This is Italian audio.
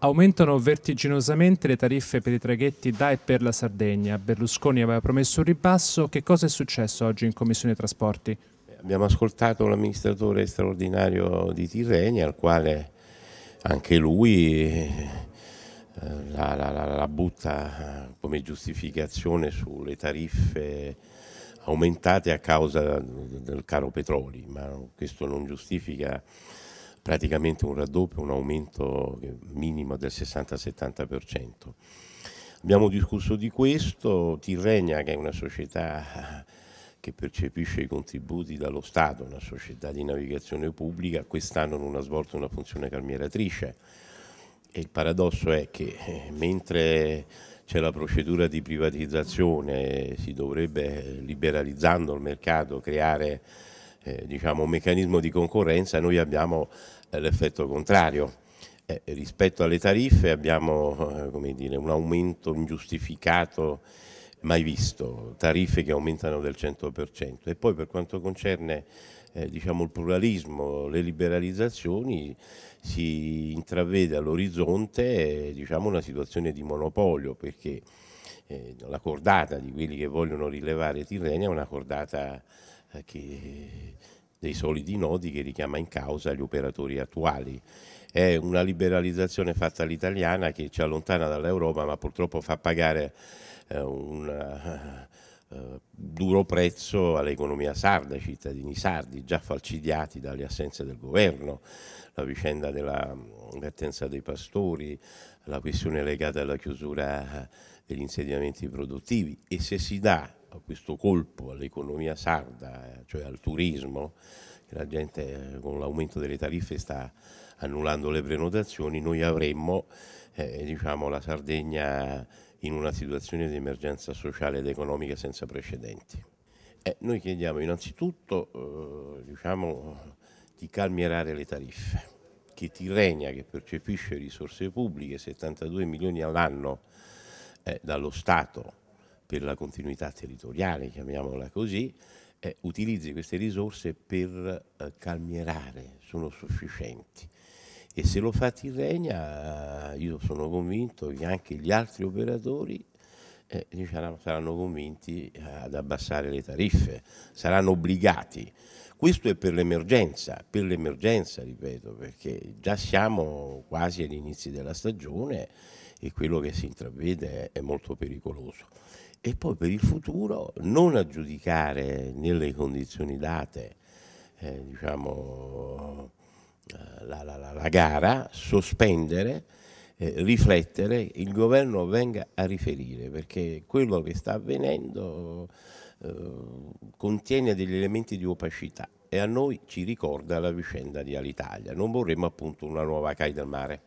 Aumentano vertiginosamente le tariffe per i traghetti da e per la Sardegna. Berlusconi aveva promesso un ribasso. Che cosa è successo oggi in Commissione Trasporti? Abbiamo ascoltato l'amministratore straordinario di Tirrenia, al quale anche lui eh, la, la, la, la butta come giustificazione sulle tariffe aumentate a causa del caro petrolio, ma questo non giustifica praticamente un raddoppio, un aumento minimo del 60-70%. Abbiamo discusso di questo, Tirrenia che è una società che percepisce i contributi dallo Stato, una società di navigazione pubblica, quest'anno non ha svolto una funzione calmieratrice e il paradosso è che eh, mentre c'è la procedura di privatizzazione, si dovrebbe eh, liberalizzando il mercato creare eh, diciamo, un meccanismo di concorrenza, noi abbiamo eh, l'effetto contrario. Eh, rispetto alle tariffe abbiamo eh, dire, un aumento ingiustificato mai visto, tariffe che aumentano del 100%. E poi per quanto concerne eh, diciamo, il pluralismo, le liberalizzazioni, si intravede all'orizzonte eh, diciamo, una situazione di monopolio, perché eh, la cordata di quelli che vogliono rilevare Tirrenia è una cordata eh, che, dei solidi nodi che richiama in causa gli operatori attuali. È una liberalizzazione fatta all'italiana che ci allontana dall'Europa ma purtroppo fa pagare eh, un eh, eh, duro prezzo all'economia sarda, ai cittadini sardi già falcidiati dalle assenze del governo, la vicenda della mm, vertenza dei pastori, la questione legata alla chiusura degli insediamenti produttivi e se si dà questo colpo all'economia sarda, eh, cioè al turismo, che la gente eh, con l'aumento delle tariffe sta annullando le prenotazioni, noi avremmo eh, diciamo, la Sardegna in una situazione di emergenza sociale ed economica senza precedenti. Eh, noi chiediamo innanzitutto eh, diciamo, di calmierare le tariffe, che Tirrenia, che percepisce risorse pubbliche, 72 milioni all'anno eh, dallo Stato, per la continuità territoriale, chiamiamola così, eh, utilizzi queste risorse per eh, calmierare, sono sufficienti. E se lo fa Tirrenia, eh, io sono convinto che anche gli altri operatori eh, diciamo, saranno convinti eh, ad abbassare le tariffe, saranno obbligati. Questo è per l'emergenza, per l'emergenza, ripeto, perché già siamo quasi agli inizi della stagione e quello che si intravede è molto pericoloso e poi per il futuro non aggiudicare nelle condizioni date eh, diciamo, eh, la, la, la, la, gara, sospendere, eh, riflettere, il governo venga a riferire, perché quello che sta avvenendo eh, contiene degli elementi di opacità e a noi ci ricorda la vicenda di Alitalia. Non vorremmo appunto una nuova CAI del mare.